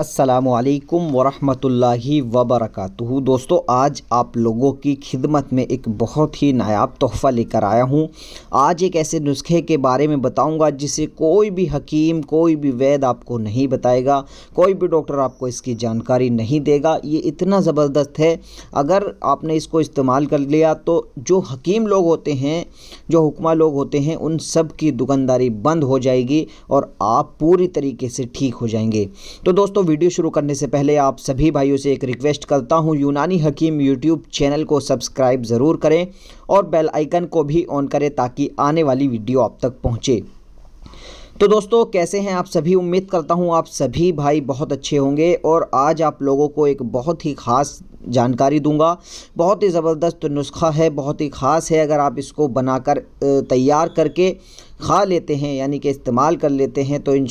असलकम वरहमतुल्लि वबरक दोस्तों आज आप लोगों की खिदमत में एक बहुत ही नायाब तोहफ़ा लेकर आया हूँ आज एक ऐसे नुस्खे के बारे में बताऊँगा जिसे कोई भी हकीम कोई भी वैद आपको नहीं बताएगा कोई भी डॉक्टर आपको इसकी जानकारी नहीं देगा ये इतना ज़बरदस्त है अगर आपने इसको इस्तेमाल कर लिया तो जो हकीम लोग होते हैं जो हुक्मा लोग होते हैं उन सब की दुकानदारी बंद हो जाएगी और आप पूरी तरीके से ठीक हो जाएंगे तो दोस्तों वीडियो शुरू करने से पहले आप सभी भाइयों से एक रिक्वेस्ट करता हूं यूनानी हकीम यूट्यूब चैनल को सब्सक्राइब ज़रूर करें और बेल आइकन को भी ऑन करें ताकि आने वाली वीडियो आप तक पहुंचे तो दोस्तों कैसे हैं आप सभी उम्मीद करता हूं आप सभी भाई बहुत अच्छे होंगे और आज आप लोगों को एक बहुत ही ख़ास जानकारी दूंगा बहुत ही ज़बरदस्त नुस्खा है बहुत ही ख़ास है अगर आप इसको बनाकर तैयार करके खा लेते हैं यानी कि इस्तेमाल कर लेते हैं तो इन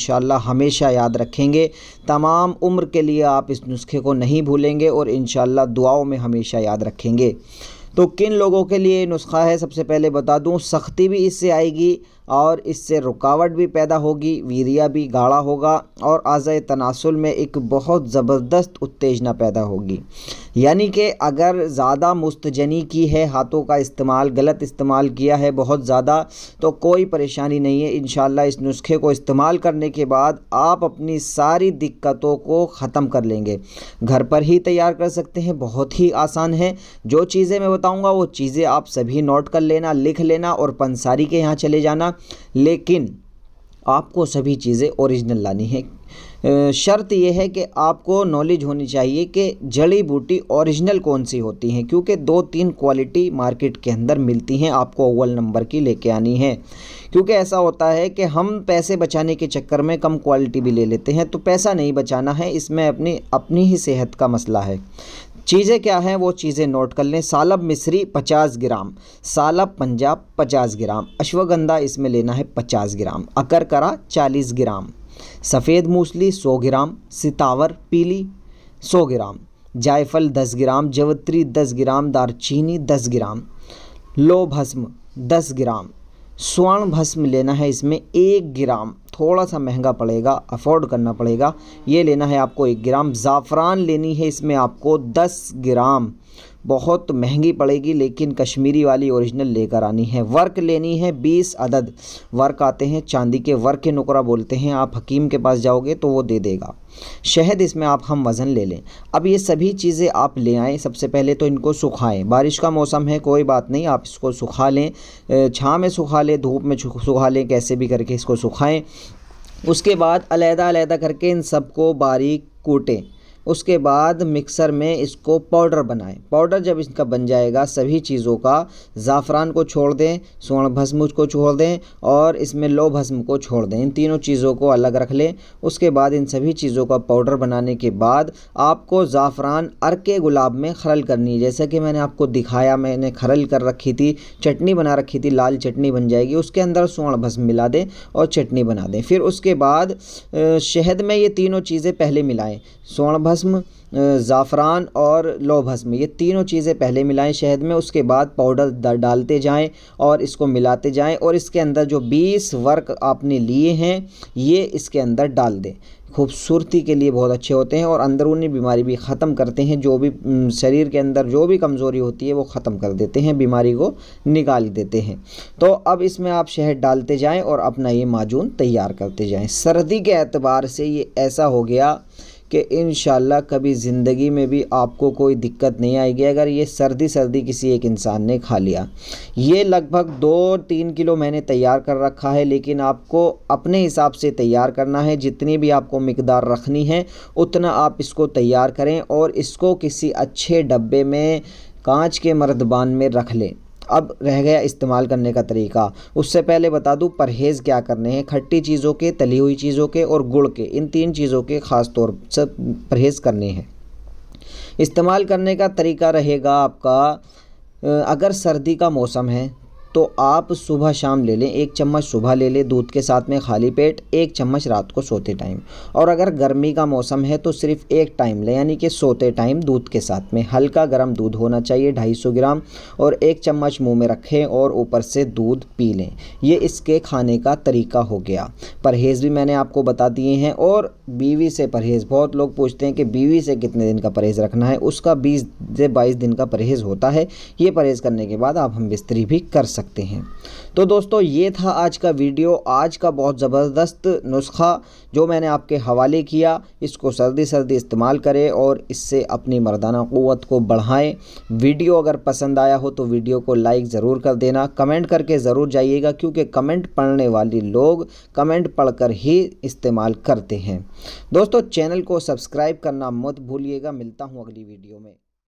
हमेशा याद रखेंगे तमाम उम्र के लिए आप इस नुस्खे को नहीं भूलेंगे और इन दुआओं में हमेशा याद रखेंगे तो किन लोगों के लिए नुस्खा है सबसे पहले बता दूँ सख्ती भी इससे आएगी और इससे रुकावट भी पैदा होगी वीरिया भी गाढ़ा होगा और आज़ा तनासुल में एक बहुत ज़बरदस्त उत्तेजना पैदा होगी यानी कि अगर ज़्यादा मुस्तजनी की है हाथों का इस्तेमाल गलत इस्तेमाल किया है बहुत ज़्यादा तो कोई परेशानी नहीं है इन इस नुस्खे को इस्तेमाल करने के बाद आप अपनी सारी दिक्कतों को ख़त्म कर लेंगे घर पर ही तैयार कर सकते हैं बहुत ही आसान है जो चीज़ें मैं बताऊँगा वो चीज़ें आप सभी नोट कर लेना लिख लेना और पंसारी के यहाँ चले जाना लेकिन आपको सभी चीज़ें ओरिजिनल लानी है शर्त यह है कि आपको नॉलेज होनी चाहिए कि जड़ी बूटी ओरिजिनल कौन सी होती हैं क्योंकि दो तीन क्वालिटी मार्केट के अंदर मिलती हैं आपको अव्वल नंबर की लेके आनी है क्योंकि ऐसा होता है कि हम पैसे बचाने के चक्कर में कम क्वालिटी भी ले लेते हैं तो पैसा नहीं बचाना है इसमें अपनी अपनी ही सेहत का मसला है चीज़ें क्या हैं वो चीज़ें नोट कर लें सालब मिश्री 50 ग्राम सालब पंजाब 50 ग्राम अश्वगंधा इसमें लेना है 50 ग्राम अकर करा चालीस ग्राम सफ़ेद मूसली 100 ग्राम सितावर पीली 100 ग्राम जायफल 10 ग्राम जवत्री 10 ग्राम दारचीनी 10 ग्राम लो भस्म 10 ग्राम स्वर्ण भस्म लेना है इसमें एक ग्राम थोड़ा सा महंगा पड़ेगा अफोर्ड करना पड़ेगा ये लेना है आपको एक ग्राम ज़ाफ़रान लेनी है इसमें आपको दस ग्राम बहुत महंगी पड़ेगी लेकिन कश्मीरी वाली ओरिजिनल लेकर आनी है वर्क लेनी है बीस अदद वर्क आते हैं चांदी के वर्क के नुकरा बोलते हैं आप हकीम के पास जाओगे तो वो दे देगा शहद इसमें आप हम वज़न ले लें अब ये सभी चीज़ें आप ले आएँ सबसे पहले तो इनको सुखाएं बारिश का मौसम है कोई बात नहीं आप इसको सुखा लें छाँ में सुखा लें धूप में सुखा लें कैसे भी करके इसको सुखाएँ उसके बाद अलहदा अलहदा करके इन सबको बारीक कूटें उसके बाद मिक्सर में इसको पाउडर बनाएं पाउडर जब इसका बन जाएगा सभी चीज़ों का ज़ाफ़रान को छोड़ दें स्वर्ण भस्म को छोड़ दें और इसमें लो भस्म को छोड़ दें इन तीनों चीज़ों को अलग रख लें उसके बाद इन सभी चीज़ों का पाउडर बनाने के बाद आपको ज़ाफ़रान अरके गुलाब में खरल करनी है जैसे कि मैंने आपको दिखाया मैंने खरल कर रखी थी चटनी बना रखी थी लाल चटनी बन जाएगी उसके अंदर स्वर्ण भस्म मिला दें और चटनी बना दें फिर उसके बाद शहद में ये तीनों चीज़ें पहले मिलाएँ स्वर्ण भस्म भस्म ज़ाफ़रान और लो भस्म ये तीनों चीज़ें पहले मिलाएं शहद में उसके बाद पाउडर डालते जाएं और इसको मिलाते जाएं और इसके अंदर जो 20 वर्क आपने लिए हैं ये इसके अंदर डाल दें खूबसूरती के लिए बहुत अच्छे होते हैं और अंदरूनी बीमारी भी ख़त्म करते हैं जो भी शरीर के अंदर जो भी कमज़ोरी होती है वो ख़त्म कर देते हैं बीमारी को निकाल देते हैं तो अब इसमें आप शहद डालते जाएं और अपना ये माजून तैयार करते जाएं सर्दी के एतबार से ये ऐसा हो गया कि इन कभी ज़िंदगी में भी आपको कोई दिक्कत नहीं आएगी अगर ये सर्दी सर्दी किसी एक इंसान ने खा लिया ये लगभग दो तीन किलो मैंने तैयार कर रखा है लेकिन आपको अपने हिसाब से तैयार करना है जितनी भी आपको मकदार रखनी है उतना आप इसको तैयार करें और इसको किसी अच्छे डब्बे में कांच के मर्दबान में रख लें अब रह गया इस्तेमाल करने का तरीका उससे पहले बता दूँ परहेज़ क्या करने हैं खट्टी चीज़ों के तली हुई चीज़ों के और गुड़ के इन तीन चीज़ों के ख़ास तौर से परहेज़ करने हैं इस्तेमाल करने का तरीका रहेगा आपका अगर सर्दी का मौसम है तो आप सुबह शाम ले लें एक चम्मच सुबह ले लें दूध के साथ में खाली पेट एक चम्मच रात को सोते टाइम और अगर गर्मी का मौसम है तो सिर्फ एक टाइम लें यानी कि सोते टाइम दूध के साथ में हल्का गर्म दूध होना चाहिए 250 ग्राम और एक चम्मच मुंह में रखें और ऊपर से दूध पी लें ये इसके खाने का तरीका हो गया परहेज़ भी मैंने आपको बता दिए हैं और बीवी से परहेज़ बहुत लोग पूछते हैं कि बीवी से कितने दिन का परहेज़ रखना है उसका बीस से बाईस दिन का परहेज़ होता है ये परहेज़ करने के बाद आप हम बिस्तरी भी कर सकते सकते हैं तो दोस्तों ये था आज का वीडियो आज का बहुत ज़बरदस्त नुस्खा जो मैंने आपके हवाले किया इसको सर्दी सर्दी इस्तेमाल करें और इससे अपनी मर्दाना क़वत को बढ़ाएं वीडियो अगर पसंद आया हो तो वीडियो को लाइक ज़रूर कर देना कमेंट करके ज़रूर जाइएगा क्योंकि कमेंट पढ़ने वाले लोग कमेंट पढ़कर ही इस्तेमाल करते हैं दोस्तों चैनल को सब्सक्राइब करना मत भूलिएगा मिलता हूँ अगली वीडियो में